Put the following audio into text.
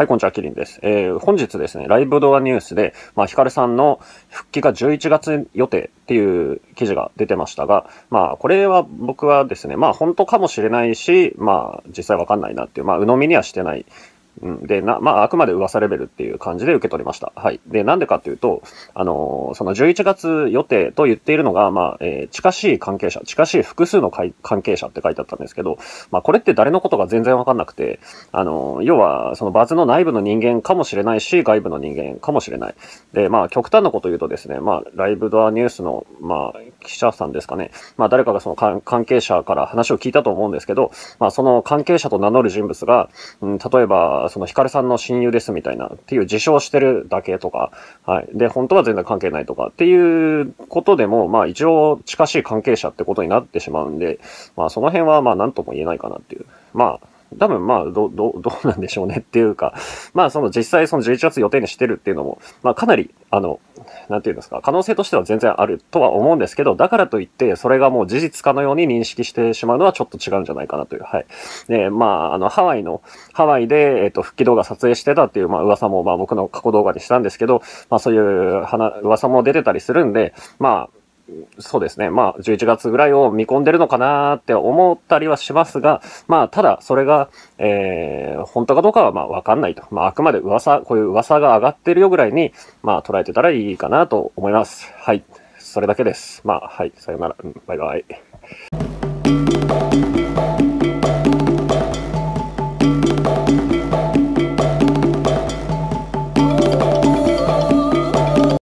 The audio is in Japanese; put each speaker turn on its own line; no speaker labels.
はい、こんにちは、キリンです。えー、本日ですね、ライブドアニュースで、まあ、ヒカルさんの復帰が11月予定っていう記事が出てましたが、まあ、これは僕はですね、まあ、本当かもしれないし、まあ、実際わかんないなっていう、まあ、鵜呑みにはしてないうん、で、な、まあ、あくまで噂レベルっていう感じで受け取りました。はい。で、なんでかっていうと、あのー、その11月予定と言っているのが、まあ、えー、近しい関係者、近しい複数の関係者って書いてあったんですけど、まあ、これって誰のことが全然わかんなくて、あのー、要は、そのバズの内部の人間かもしれないし、外部の人間かもしれない。で、まあ、極端なこと言うとですね、まあ、ライブドアニュースの、まあ、記者さんですかね、まあ、誰かがその関係者から話を聞いたと思うんですけど、まあ、その関係者と名乗る人物が、うん、例えば、そのヒカルさんの親友ですみたいなっていう自称してるだけとか、はい。で、本当は全然関係ないとかっていうことでも、まあ一応近しい関係者ってことになってしまうんで、まあその辺はまあ何とも言えないかなっていう。まあ、多分まあ、ど、ど、どうなんでしょうねっていうか、まあその実際その11月予定にしてるっていうのも、まあかなり、あの、なんていうんですか、可能性としては全然あるとは思うんですけど、だからといって、それがもう事実かのように認識してしまうのはちょっと違うんじゃないかなという。はい。で、まあ、あの、ハワイの、ハワイで、えっ、と、復帰動画撮影してたっていう、まあ噂も、まあ僕の過去動画にしたんですけど、まあそういう話、噂も出てたりするんで、まあ、そうですね。まあ、11月ぐらいを見込んでるのかなって思ったりはしますが、まあ、ただ、それが、えー、本当かどうかは、まあ、わかんないと。まあ、あくまで噂、こういう噂が上がってるよぐらいに、まあ、捉えてたらいいかなと思います。はい。それだけです。まあ、はい。さよなら。バイバイ。